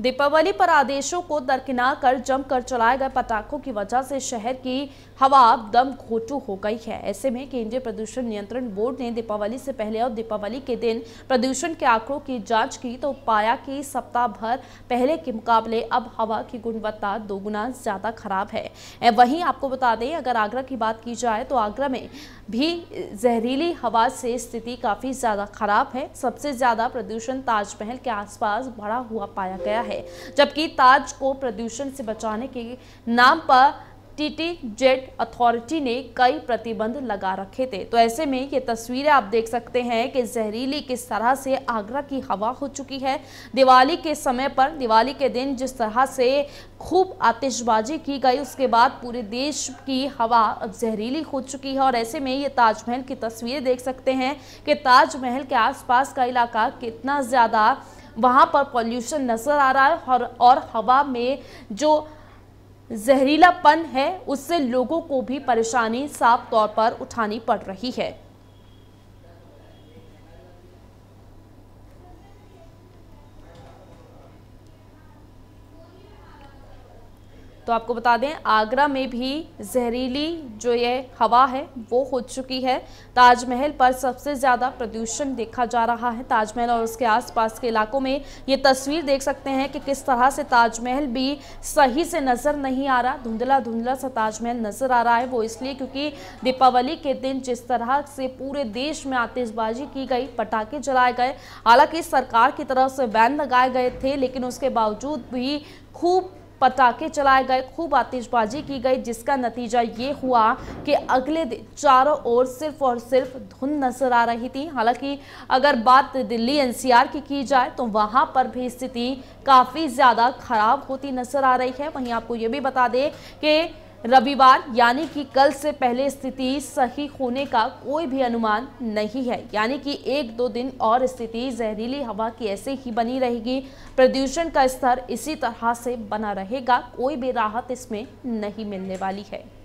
दीपावली पर आदेशों को दरकिनार कर जमकर चलाए गए पटाखों की वजह से शहर की हवा दम घोटू हो गई है ऐसे में केंद्रीय प्रदूषण नियंत्रण बोर्ड ने दीपावली से पहले और दीपावली के दिन प्रदूषण के आंकड़ों की जांच की तो पाया कि सप्ताह भर पहले के मुकाबले अब हवा की गुणवत्ता दोगुना ज़्यादा खराब है वहीं आपको बता दें अगर आगरा की बात की जाए तो आगरा में भी जहरीली हवा से स्थिति काफ़ी ज़्यादा खराब है सबसे ज़्यादा प्रदूषण ताजमहल के आसपास बढ़ा हुआ पाया गया है है जबकि ताज को प्रदूषण से बचाने के नाम पर टीटी जेट अथॉरिटी ने कई प्रतिबंध लगा रखे थे तो ऐसे में ये तस्वीरें आप देख सकते हैं कि जहरीली किस तरह से आगरा की हवा हो चुकी है दिवाली के समय पर दिवाली के दिन जिस तरह से खूब आतिशबाजी की गई उसके बाद पूरे देश की हवा अब जहरीली हो चुकी है और ऐसे में ये ताजमहल की तस्वीरें देख सकते हैं कि ताजमहल के आसपास का इलाका कितना ज़्यादा वहाँ पर पॉल्यूशन नज़र आ रहा है और, और हवा में जो जहरीलापन है उससे लोगों को भी परेशानी साफ तौर पर उठानी पड़ रही है तो आपको बता दें आगरा में भी जहरीली जो ये हवा है वो हो चुकी है ताजमहल पर सबसे ज़्यादा प्रदूषण देखा जा रहा है ताजमहल और उसके आसपास के इलाकों में ये तस्वीर देख सकते हैं कि किस तरह से ताजमहल भी सही से नज़र नहीं आ रहा धुंधला धुंधला सा ताजमहल नज़र आ रहा है वो इसलिए क्योंकि दीपावली के दिन जिस तरह से पूरे देश में आतिशबाजी की गई पटाखे जलाए गए हालांकि सरकार की तरफ से बैन लगाए गए थे लेकिन उसके बावजूद भी खूब पटाखे चलाए गए खूब आतिशबाजी की गई जिसका नतीजा ये हुआ कि अगले दिन चारों ओर सिर्फ और सिर्फ धुंध नजर आ रही थी हालांकि अगर बात दिल्ली एनसीआर की की जाए तो वहां पर भी स्थिति काफ़ी ज़्यादा खराब होती नजर आ रही है वहीं आपको ये भी बता दें कि रविवार यानी कि कल से पहले स्थिति सही होने का कोई भी अनुमान नहीं है यानी कि एक दो दिन और स्थिति जहरीली हवा की ऐसे ही बनी रहेगी प्रदूषण का स्तर इसी तरह से बना रहेगा कोई भी राहत इसमें नहीं मिलने वाली है